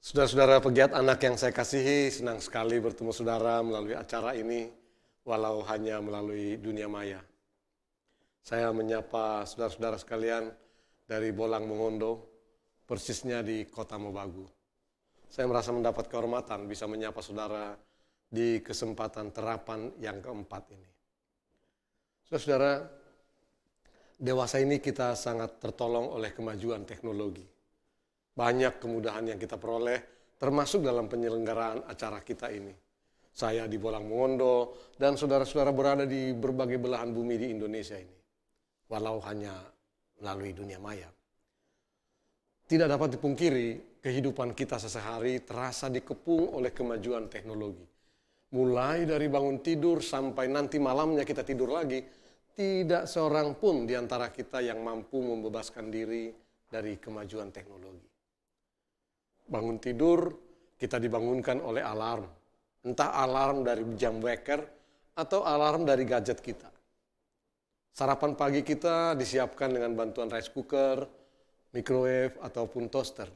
Saudara-saudara pegiat anak yang saya kasihi, senang sekali bertemu saudara melalui acara ini, walau hanya melalui dunia maya. Saya menyapa saudara-saudara sekalian dari Bolang Mongondo, persisnya di Kota Mobagu. Saya merasa mendapat kehormatan bisa menyapa saudara di kesempatan terapan yang keempat ini. Saudara-saudara, dewasa ini kita sangat tertolong oleh kemajuan teknologi banyak kemudahan yang kita peroleh, termasuk dalam penyelenggaraan acara kita ini. Saya di Bolang Mongondo dan saudara-saudara berada di berbagai belahan bumi di Indonesia ini. Walau hanya melalui dunia maya. Tidak dapat dipungkiri, kehidupan kita sesehari terasa dikepung oleh kemajuan teknologi. Mulai dari bangun tidur sampai nanti malamnya kita tidur lagi, tidak seorang pun di antara kita yang mampu membebaskan diri dari kemajuan teknologi bangun tidur, kita dibangunkan oleh alarm. Entah alarm dari jam waker atau alarm dari gadget kita. Sarapan pagi kita disiapkan dengan bantuan rice cooker, microwave, ataupun toaster.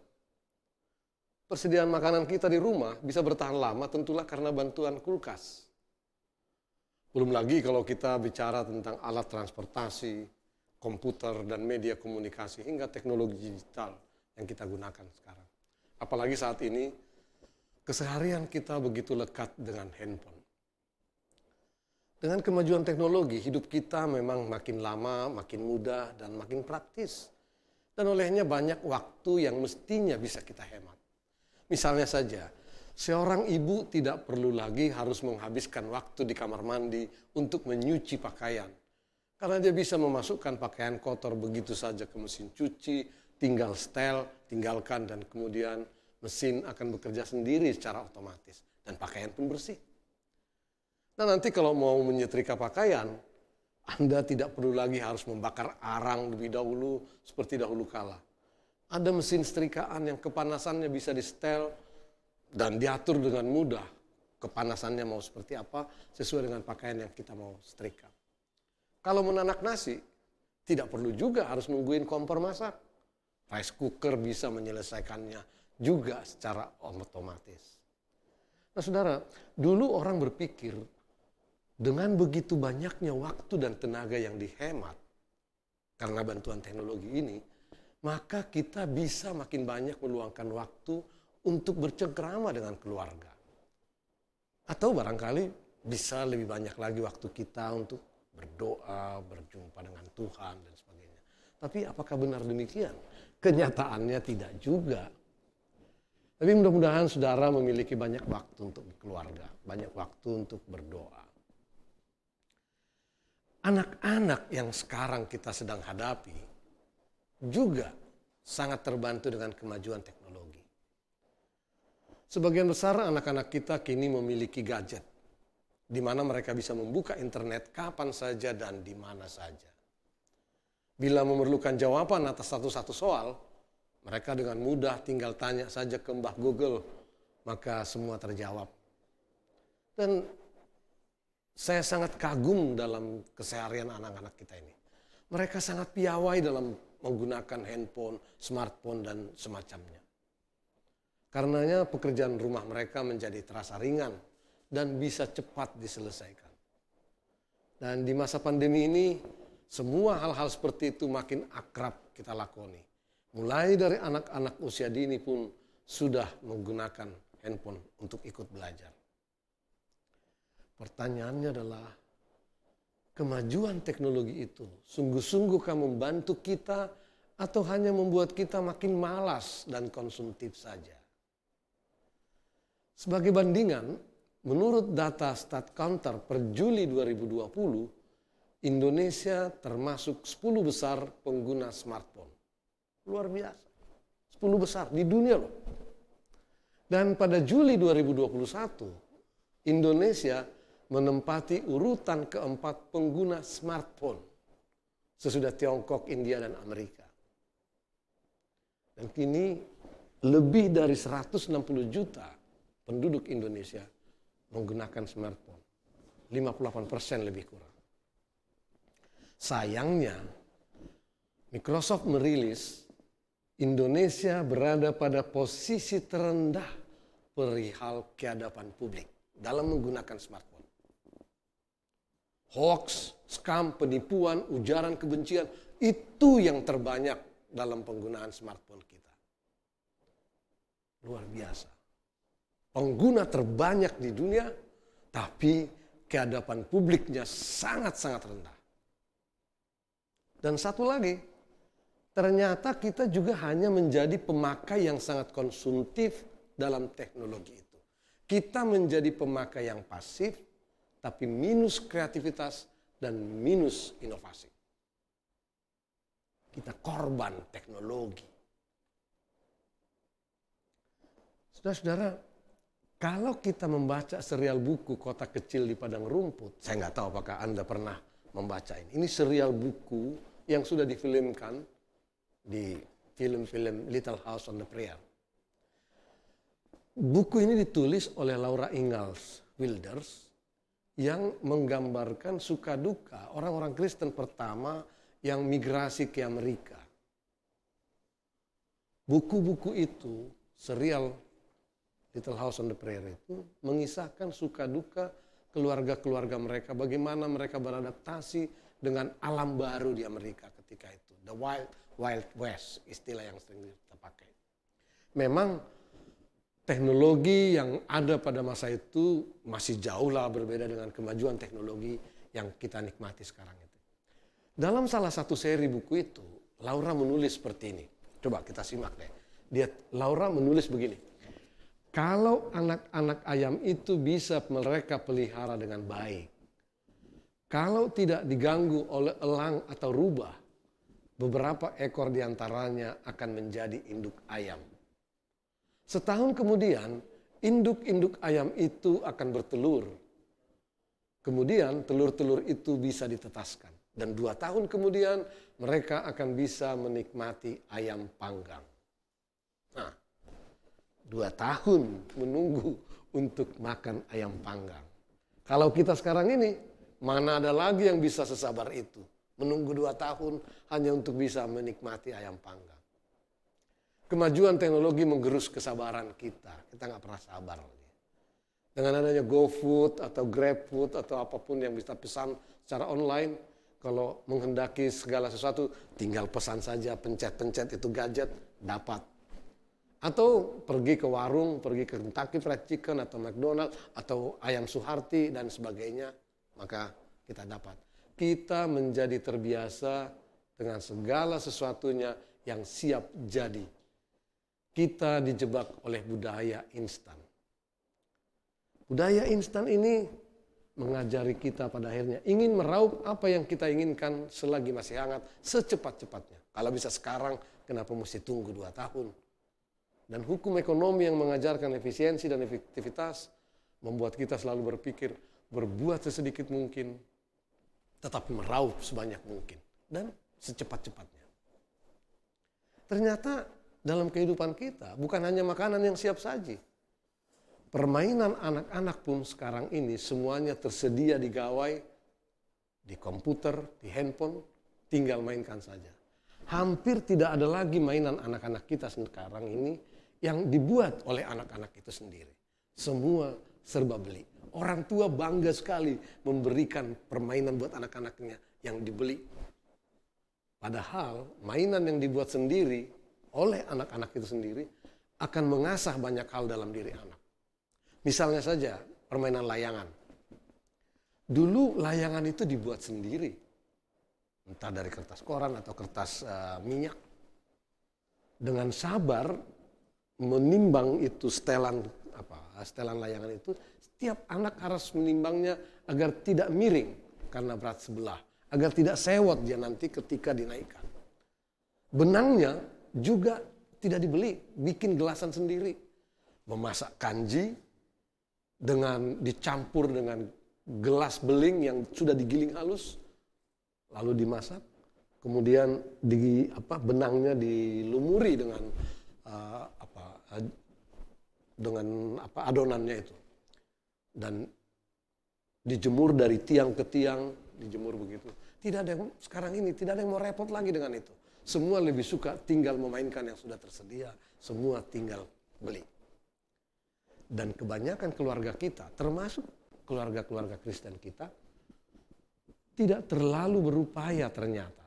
Persediaan makanan kita di rumah bisa bertahan lama tentulah karena bantuan kulkas. Belum lagi kalau kita bicara tentang alat transportasi, komputer, dan media komunikasi hingga teknologi digital yang kita gunakan sekarang. Apalagi saat ini keseharian kita begitu lekat dengan handphone. Dengan kemajuan teknologi, hidup kita memang makin lama, makin mudah, dan makin praktis. Dan olehnya banyak waktu yang mestinya bisa kita hemat. Misalnya saja, seorang ibu tidak perlu lagi harus menghabiskan waktu di kamar mandi untuk menyuci pakaian. Karena dia bisa memasukkan pakaian kotor begitu saja ke mesin cuci, tinggal setel, tinggalkan, dan kemudian Mesin akan bekerja sendiri secara otomatis dan pakaian pun bersih. Nah nanti kalau mau menyetrika pakaian, Anda tidak perlu lagi harus membakar arang lebih dahulu seperti dahulu kala. Ada mesin setrikaan yang kepanasannya bisa di dan diatur dengan mudah. Kepanasannya mau seperti apa sesuai dengan pakaian yang kita mau setrika. Kalau menanak nasi, tidak perlu juga harus nungguin kompor masak. Rice cooker bisa menyelesaikannya juga secara otomatis. Nah saudara, dulu orang berpikir dengan begitu banyaknya waktu dan tenaga yang dihemat karena bantuan teknologi ini, maka kita bisa makin banyak meluangkan waktu untuk bercengkrama dengan keluarga. Atau barangkali bisa lebih banyak lagi waktu kita untuk berdoa, berjumpa dengan Tuhan dan sebagainya. Tapi apakah benar demikian? Kenyataannya tidak juga. Tapi mudah-mudahan saudara memiliki banyak waktu untuk keluarga, banyak waktu untuk berdoa. Anak-anak yang sekarang kita sedang hadapi juga sangat terbantu dengan kemajuan teknologi. Sebagian besar anak-anak kita kini memiliki gadget, di mana mereka bisa membuka internet kapan saja dan di mana saja. Bila memerlukan jawaban atas satu-satu soal, mereka dengan mudah tinggal tanya saja ke Mbah Google, maka semua terjawab. Dan saya sangat kagum dalam keseharian anak-anak kita ini. Mereka sangat piawai dalam menggunakan handphone, smartphone, dan semacamnya. Karenanya pekerjaan rumah mereka menjadi terasa ringan dan bisa cepat diselesaikan. Dan di masa pandemi ini, semua hal-hal seperti itu makin akrab kita lakoni mulai dari anak-anak usia dini pun sudah menggunakan handphone untuk ikut belajar. Pertanyaannya adalah, kemajuan teknologi itu sungguh-sungguhkah membantu kita atau hanya membuat kita makin malas dan konsumtif saja? Sebagai bandingan, menurut data Stat Counter per Juli 2020, Indonesia termasuk 10 besar pengguna smartphone. Luar biasa. 10 besar di dunia loh. Dan pada Juli 2021, Indonesia menempati urutan keempat pengguna smartphone sesudah Tiongkok, India, dan Amerika. Dan kini lebih dari 160 juta penduduk Indonesia menggunakan smartphone. 58 persen lebih kurang. Sayangnya, Microsoft merilis Indonesia berada pada posisi terendah perihal kehadapan publik dalam menggunakan smartphone. Hoax, scam, penipuan, ujaran kebencian itu yang terbanyak dalam penggunaan smartphone kita. Luar biasa. Pengguna terbanyak di dunia, tapi kehadapan publiknya sangat-sangat rendah. Dan satu lagi, ternyata kita juga hanya menjadi pemakai yang sangat konsumtif dalam teknologi itu. Kita menjadi pemakai yang pasif, tapi minus kreativitas dan minus inovasi. Kita korban teknologi. Saudara-saudara, kalau kita membaca serial buku Kota Kecil di Padang Rumput, saya nggak tahu apakah Anda pernah membaca ini. Ini serial buku yang sudah difilmkan di film-film Little House on the Prairie. Buku ini ditulis oleh Laura Ingalls Wilders yang menggambarkan suka duka orang-orang Kristen pertama yang migrasi ke Amerika. Buku-buku itu, serial Little House on the Prairie itu mengisahkan suka duka keluarga-keluarga mereka, bagaimana mereka beradaptasi dengan alam baru di Amerika ketika itu. The Wild Wild West istilah yang sering kita pakai. Memang teknologi yang ada pada masa itu masih jauh lah berbeda dengan kemajuan teknologi yang kita nikmati sekarang itu. Dalam salah satu seri buku itu, Laura menulis seperti ini. Coba kita simak deh. Dia Laura menulis begini. Kalau anak-anak ayam itu bisa mereka pelihara dengan baik, kalau tidak diganggu oleh elang atau rubah, beberapa ekor diantaranya akan menjadi induk ayam. Setahun kemudian, induk-induk ayam itu akan bertelur. Kemudian telur-telur itu bisa ditetaskan. Dan dua tahun kemudian mereka akan bisa menikmati ayam panggang. Nah, dua tahun menunggu untuk makan ayam panggang. Kalau kita sekarang ini Mana ada lagi yang bisa sesabar itu. Menunggu dua tahun hanya untuk bisa menikmati ayam panggang. Kemajuan teknologi menggerus kesabaran kita. Kita nggak pernah sabar. Dengan adanya GoFood atau GrabFood atau apapun yang bisa pesan secara online, kalau menghendaki segala sesuatu, tinggal pesan saja, pencet-pencet itu gadget, dapat. Atau pergi ke warung, pergi ke Kentucky Fried Chicken atau McDonald's atau ayam Suharti dan sebagainya maka kita dapat. Kita menjadi terbiasa dengan segala sesuatunya yang siap jadi. Kita dijebak oleh budaya instan. Budaya instan ini mengajari kita pada akhirnya ingin meraup apa yang kita inginkan selagi masih hangat secepat-cepatnya. Kalau bisa sekarang, kenapa mesti tunggu dua tahun? Dan hukum ekonomi yang mengajarkan efisiensi dan efektivitas membuat kita selalu berpikir berbuat sesedikit mungkin, tetapi meraup sebanyak mungkin dan secepat-cepatnya. Ternyata dalam kehidupan kita bukan hanya makanan yang siap saji. Permainan anak-anak pun sekarang ini semuanya tersedia di gawai, di komputer, di handphone, tinggal mainkan saja. Hampir tidak ada lagi mainan anak-anak kita sekarang ini yang dibuat oleh anak-anak itu sendiri. Semua serba beli. Orang tua bangga sekali memberikan permainan buat anak-anaknya yang dibeli. Padahal mainan yang dibuat sendiri oleh anak-anak itu sendiri akan mengasah banyak hal dalam diri anak. Misalnya saja permainan layangan. Dulu layangan itu dibuat sendiri. Entah dari kertas koran atau kertas uh, minyak. Dengan sabar menimbang itu setelan apa setelan layangan itu setiap anak harus menimbangnya agar tidak miring karena berat sebelah, agar tidak sewot dia nanti ketika dinaikkan. Benangnya juga tidak dibeli, bikin gelasan sendiri. Memasak kanji dengan dicampur dengan gelas beling yang sudah digiling halus lalu dimasak, kemudian di apa benangnya dilumuri dengan uh, apa eh, dengan apa adonannya itu dan dijemur dari tiang ke tiang dijemur begitu tidak ada yang sekarang ini tidak ada yang mau repot lagi dengan itu semua lebih suka tinggal memainkan yang sudah tersedia semua tinggal beli dan kebanyakan keluarga kita termasuk keluarga-keluarga Kristen kita tidak terlalu berupaya ternyata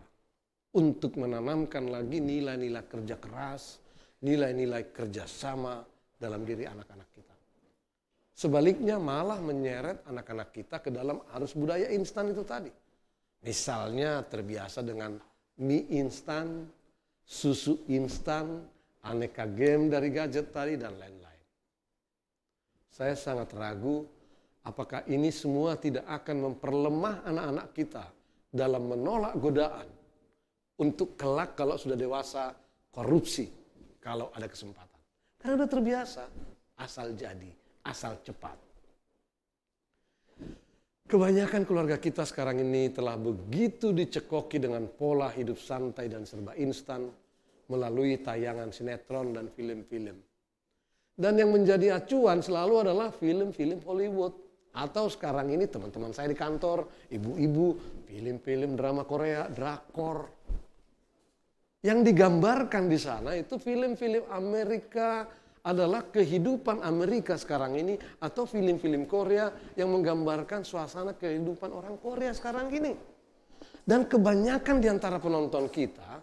untuk menanamkan lagi nilai-nilai kerja keras, nilai-nilai kerjasama, dalam diri anak-anak kita. Sebaliknya malah menyeret anak-anak kita ke dalam arus budaya instan itu tadi. Misalnya terbiasa dengan mie instan, susu instan, aneka game dari gadget tadi, dan lain-lain. Saya sangat ragu apakah ini semua tidak akan memperlemah anak-anak kita dalam menolak godaan untuk kelak kalau sudah dewasa korupsi kalau ada kesempatan. Karena udah terbiasa. Asal jadi, asal cepat. Kebanyakan keluarga kita sekarang ini telah begitu dicekoki dengan pola hidup santai dan serba instan melalui tayangan sinetron dan film-film. Dan yang menjadi acuan selalu adalah film-film Hollywood. Atau sekarang ini teman-teman saya di kantor, ibu-ibu, film-film drama Korea, drakor. Yang digambarkan di sana itu film-film Amerika adalah kehidupan Amerika sekarang ini atau film-film Korea yang menggambarkan suasana kehidupan orang Korea sekarang ini. Dan kebanyakan di antara penonton kita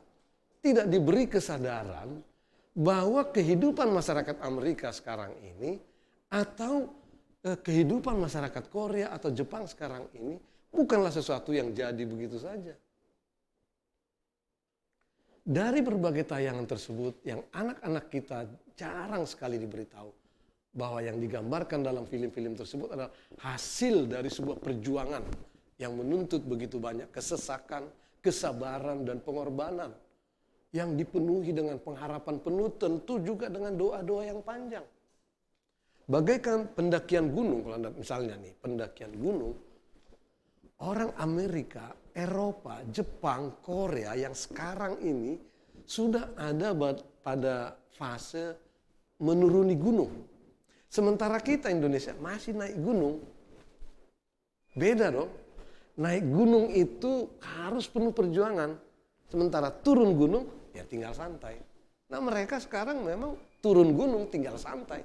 tidak diberi kesadaran bahwa kehidupan masyarakat Amerika sekarang ini atau eh, kehidupan masyarakat Korea atau Jepang sekarang ini bukanlah sesuatu yang jadi begitu saja dari berbagai tayangan tersebut yang anak-anak kita jarang sekali diberitahu bahwa yang digambarkan dalam film-film tersebut adalah hasil dari sebuah perjuangan yang menuntut begitu banyak kesesakan, kesabaran dan pengorbanan yang dipenuhi dengan pengharapan penuh tentu juga dengan doa-doa yang panjang. Bagaikan pendakian gunung kalau Anda misalnya nih, pendakian gunung orang Amerika Eropa, Jepang, Korea yang sekarang ini sudah ada pada fase menuruni gunung. Sementara kita Indonesia masih naik gunung. Beda dong. Naik gunung itu harus penuh perjuangan. Sementara turun gunung ya tinggal santai. Nah mereka sekarang memang turun gunung tinggal santai.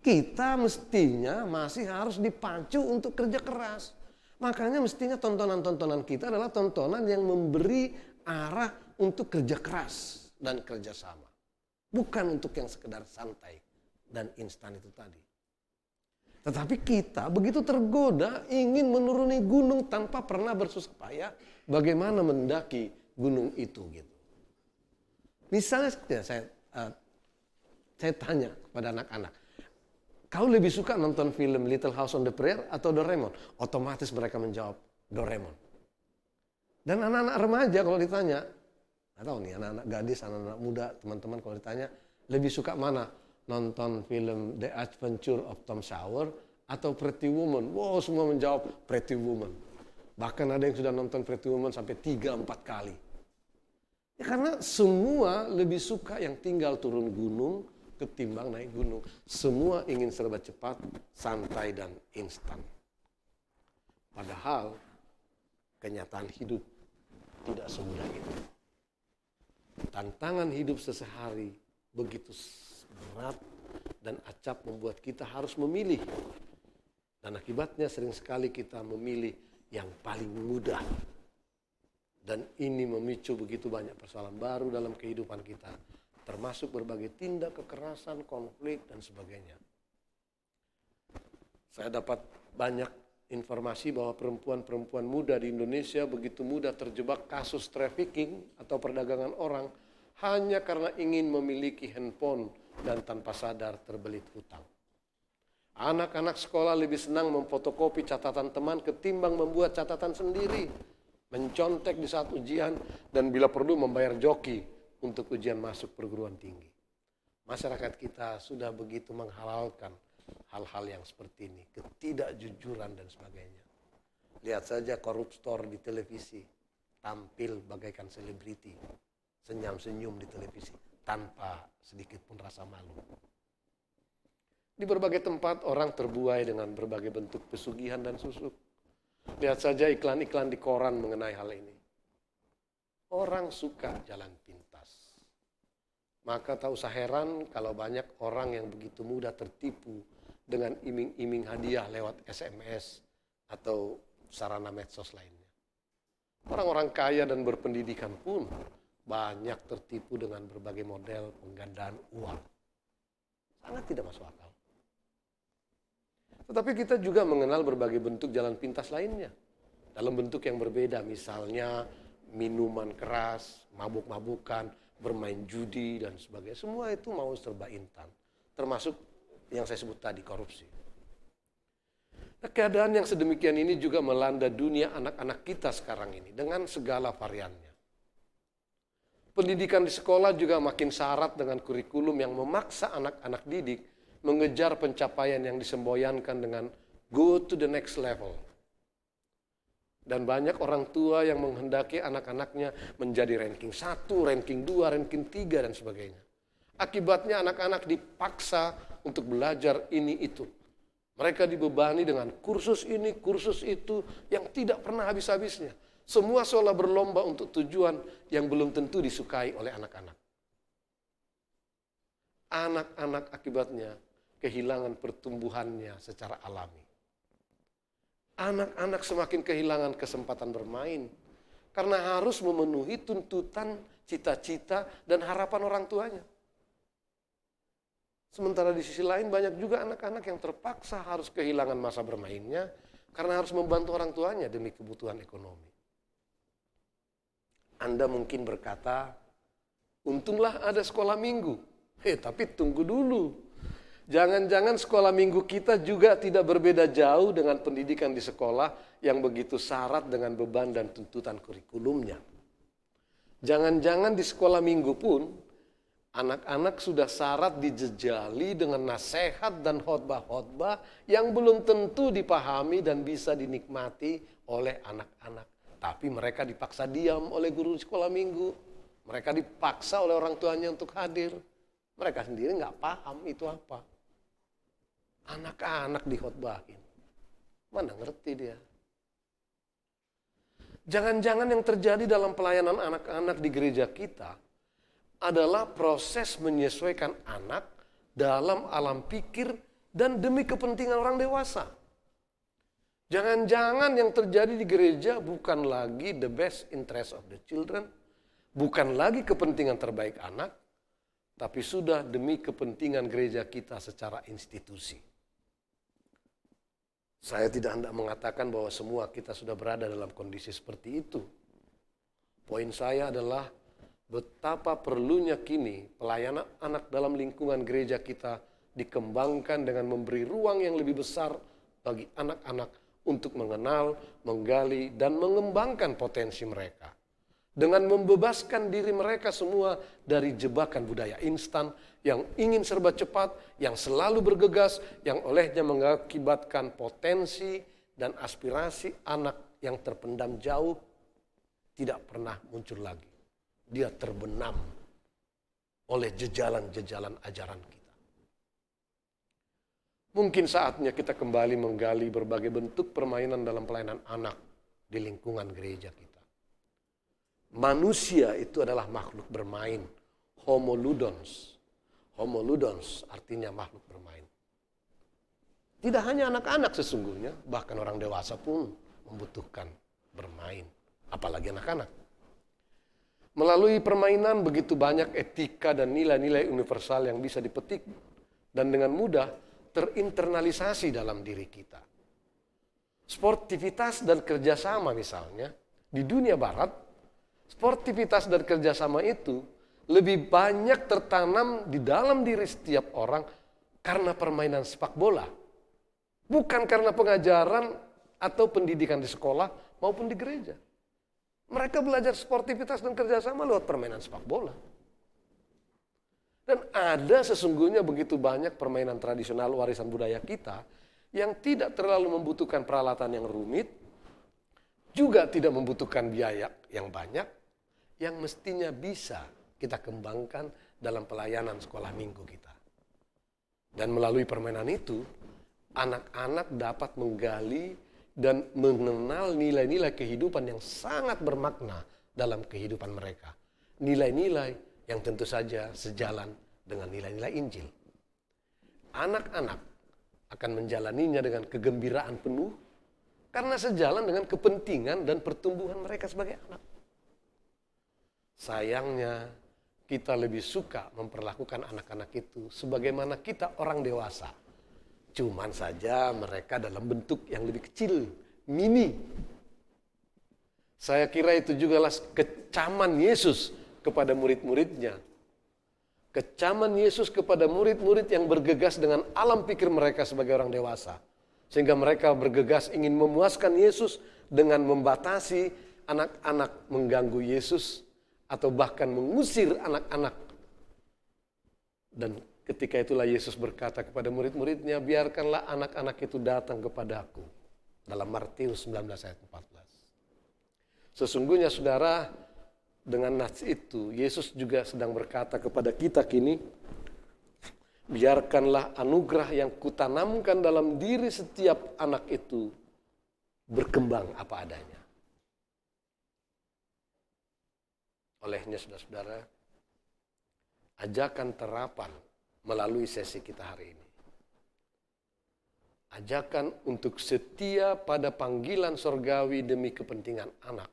Kita mestinya masih harus dipacu untuk kerja keras. Makanya mestinya tontonan-tontonan kita adalah tontonan yang memberi arah untuk kerja keras dan kerjasama. Bukan untuk yang sekedar santai dan instan itu tadi. Tetapi kita begitu tergoda ingin menuruni gunung tanpa pernah bersusah payah bagaimana mendaki gunung itu gitu. Misalnya saya uh, saya tanya kepada anak-anak, Kau lebih suka nonton film Little House on the Prairie atau Doraemon? Otomatis mereka menjawab Doraemon. Dan anak-anak remaja kalau ditanya, nggak tahu nih anak-anak gadis, anak-anak muda, teman-teman kalau ditanya lebih suka mana? Nonton film The Adventure of Tom Sawyer atau Pretty Woman? Wow, semua menjawab Pretty Woman. Bahkan ada yang sudah nonton Pretty Woman sampai 3-4 kali. Ya karena semua lebih suka yang tinggal turun gunung, ketimbang naik gunung. Semua ingin serba cepat, santai, dan instan. Padahal kenyataan hidup tidak semudah itu. Tantangan hidup sesehari begitu berat dan acap membuat kita harus memilih. Dan akibatnya sering sekali kita memilih yang paling mudah. Dan ini memicu begitu banyak persoalan baru dalam kehidupan kita termasuk berbagai tindak kekerasan, konflik, dan sebagainya. Saya dapat banyak informasi bahwa perempuan-perempuan muda di Indonesia begitu mudah terjebak kasus trafficking atau perdagangan orang hanya karena ingin memiliki handphone dan tanpa sadar terbelit hutang. Anak-anak sekolah lebih senang memfotokopi catatan teman ketimbang membuat catatan sendiri, mencontek di saat ujian, dan bila perlu membayar joki untuk ujian masuk perguruan tinggi. Masyarakat kita sudah begitu menghalalkan hal-hal yang seperti ini, ketidakjujuran dan sebagainya. Lihat saja koruptor di televisi, tampil bagaikan selebriti, senyum-senyum di televisi tanpa sedikit pun rasa malu. Di berbagai tempat orang terbuai dengan berbagai bentuk pesugihan dan susuk. Lihat saja iklan-iklan di koran mengenai hal ini. Orang suka jalan pintas. Maka tak usah heran kalau banyak orang yang begitu mudah tertipu dengan iming-iming hadiah lewat SMS atau sarana medsos lainnya. Orang-orang kaya dan berpendidikan pun banyak tertipu dengan berbagai model penggandaan uang. Sangat tidak masuk akal. Tetapi kita juga mengenal berbagai bentuk jalan pintas lainnya. Dalam bentuk yang berbeda, misalnya minuman keras, mabuk-mabukan, bermain judi dan sebagainya. Semua itu mau serba intan, termasuk yang saya sebut tadi korupsi. Nah, keadaan yang sedemikian ini juga melanda dunia anak-anak kita sekarang ini dengan segala variannya. Pendidikan di sekolah juga makin syarat dengan kurikulum yang memaksa anak-anak didik mengejar pencapaian yang disemboyankan dengan go to the next level dan banyak orang tua yang menghendaki anak-anaknya menjadi ranking 1, ranking 2, ranking 3, dan sebagainya. Akibatnya anak-anak dipaksa untuk belajar ini itu. Mereka dibebani dengan kursus ini, kursus itu yang tidak pernah habis-habisnya. Semua seolah berlomba untuk tujuan yang belum tentu disukai oleh anak-anak. Anak-anak akibatnya kehilangan pertumbuhannya secara alami anak-anak semakin kehilangan kesempatan bermain karena harus memenuhi tuntutan cita-cita dan harapan orang tuanya. Sementara di sisi lain banyak juga anak-anak yang terpaksa harus kehilangan masa bermainnya karena harus membantu orang tuanya demi kebutuhan ekonomi. Anda mungkin berkata, untunglah ada sekolah minggu. Eh, tapi tunggu dulu. Jangan-jangan sekolah minggu kita juga tidak berbeda jauh dengan pendidikan di sekolah yang begitu syarat dengan beban dan tuntutan kurikulumnya. Jangan-jangan di sekolah minggu pun anak-anak sudah syarat dijejali dengan nasihat dan khotbah-khotbah yang belum tentu dipahami dan bisa dinikmati oleh anak-anak. Tapi mereka dipaksa diam oleh guru sekolah minggu. Mereka dipaksa oleh orang tuanya untuk hadir. Mereka sendiri nggak paham itu apa. Anak-anak dikhotbahin. Mana ngerti dia. Jangan-jangan yang terjadi dalam pelayanan anak-anak di gereja kita adalah proses menyesuaikan anak dalam alam pikir dan demi kepentingan orang dewasa. Jangan-jangan yang terjadi di gereja bukan lagi the best interest of the children, bukan lagi kepentingan terbaik anak, tapi sudah demi kepentingan gereja kita secara institusi. Saya tidak hendak mengatakan bahwa semua kita sudah berada dalam kondisi seperti itu. Poin saya adalah betapa perlunya kini pelayanan anak dalam lingkungan gereja kita dikembangkan dengan memberi ruang yang lebih besar bagi anak-anak untuk mengenal, menggali, dan mengembangkan potensi mereka dengan membebaskan diri mereka semua dari jebakan budaya instan yang ingin serba cepat, yang selalu bergegas, yang olehnya mengakibatkan potensi dan aspirasi anak yang terpendam jauh tidak pernah muncul lagi. Dia terbenam oleh jejalan-jejalan ajaran kita. Mungkin saatnya kita kembali menggali berbagai bentuk permainan dalam pelayanan anak di lingkungan gereja kita manusia itu adalah makhluk bermain. Homo Homo Homoludons artinya makhluk bermain. Tidak hanya anak-anak sesungguhnya, bahkan orang dewasa pun membutuhkan bermain, apalagi anak-anak. Melalui permainan begitu banyak etika dan nilai-nilai universal yang bisa dipetik dan dengan mudah terinternalisasi dalam diri kita. Sportivitas dan kerjasama misalnya di dunia barat Sportivitas dan kerjasama itu lebih banyak tertanam di dalam diri setiap orang karena permainan sepak bola. Bukan karena pengajaran atau pendidikan di sekolah maupun di gereja. Mereka belajar sportivitas dan kerjasama lewat permainan sepak bola. Dan ada sesungguhnya begitu banyak permainan tradisional warisan budaya kita yang tidak terlalu membutuhkan peralatan yang rumit, juga tidak membutuhkan biaya yang banyak yang mestinya bisa kita kembangkan dalam pelayanan sekolah minggu kita. Dan melalui permainan itu, anak-anak dapat menggali dan mengenal nilai-nilai kehidupan yang sangat bermakna dalam kehidupan mereka. Nilai-nilai yang tentu saja sejalan dengan nilai-nilai Injil. Anak-anak akan menjalaninya dengan kegembiraan penuh karena sejalan dengan kepentingan dan pertumbuhan mereka sebagai anak. Sayangnya, kita lebih suka memperlakukan anak-anak itu sebagaimana kita orang dewasa. Cuman saja mereka dalam bentuk yang lebih kecil, mini. Saya kira itu juga lah kecaman Yesus kepada murid-muridnya. Kecaman Yesus kepada murid-murid yang bergegas dengan alam pikir mereka sebagai orang dewasa. Sehingga mereka bergegas ingin memuaskan Yesus dengan membatasi anak-anak mengganggu Yesus atau bahkan mengusir anak-anak. Dan ketika itulah Yesus berkata kepada murid-muridnya, biarkanlah anak-anak itu datang kepada aku. Dalam Martius 19 ayat 14. Sesungguhnya saudara, dengan nats itu, Yesus juga sedang berkata kepada kita kini, biarkanlah anugerah yang kutanamkan dalam diri setiap anak itu berkembang apa adanya. Olehnya saudara-saudara, ajakan terapan melalui sesi kita hari ini. Ajakan untuk setia pada panggilan sorgawi demi kepentingan anak.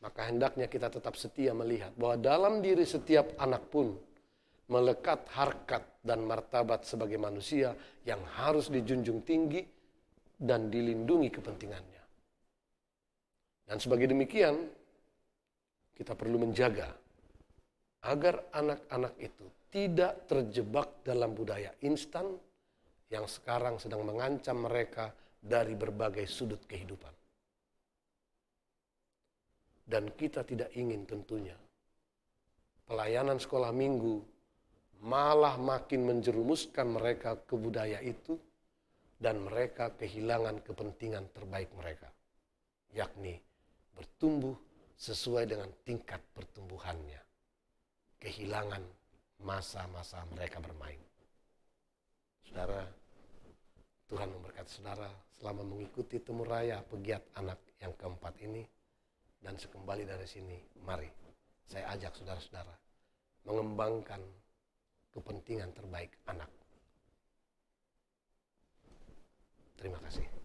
Maka hendaknya kita tetap setia melihat bahwa dalam diri setiap anak pun melekat harkat dan martabat sebagai manusia yang harus dijunjung tinggi dan dilindungi kepentingannya. Dan sebagai demikian, kita perlu menjaga agar anak-anak itu tidak terjebak dalam budaya instan yang sekarang sedang mengancam mereka dari berbagai sudut kehidupan. Dan kita tidak ingin tentunya pelayanan sekolah minggu malah makin menjerumuskan mereka ke budaya itu dan mereka kehilangan kepentingan terbaik mereka, yakni bertumbuh sesuai dengan tingkat pertumbuhannya, kehilangan masa-masa mereka bermain. Saudara, Tuhan memberkati saudara selama mengikuti temu raya pegiat anak yang keempat ini dan sekembali dari sini, mari saya ajak saudara-saudara mengembangkan kepentingan terbaik anak. Terima kasih.